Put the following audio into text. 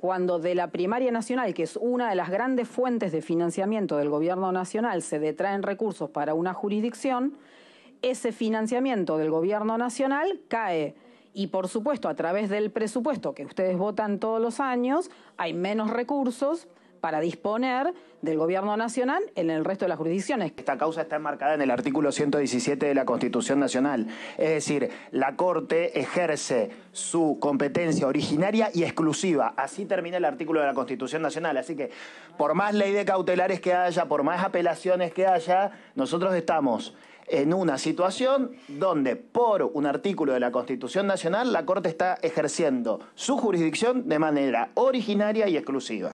cuando de la primaria nacional, que es una de las grandes fuentes de financiamiento del gobierno nacional, se detraen recursos para una jurisdicción, ese financiamiento del gobierno nacional cae. Y por supuesto, a través del presupuesto que ustedes votan todos los años, hay menos recursos para disponer del gobierno nacional en el resto de las jurisdicciones. Esta causa está enmarcada en el artículo 117 de la Constitución Nacional. Es decir, la Corte ejerce su competencia originaria y exclusiva. Así termina el artículo de la Constitución Nacional. Así que, por más ley de cautelares que haya, por más apelaciones que haya, nosotros estamos en una situación donde por un artículo de la Constitución Nacional la Corte está ejerciendo su jurisdicción de manera originaria y exclusiva.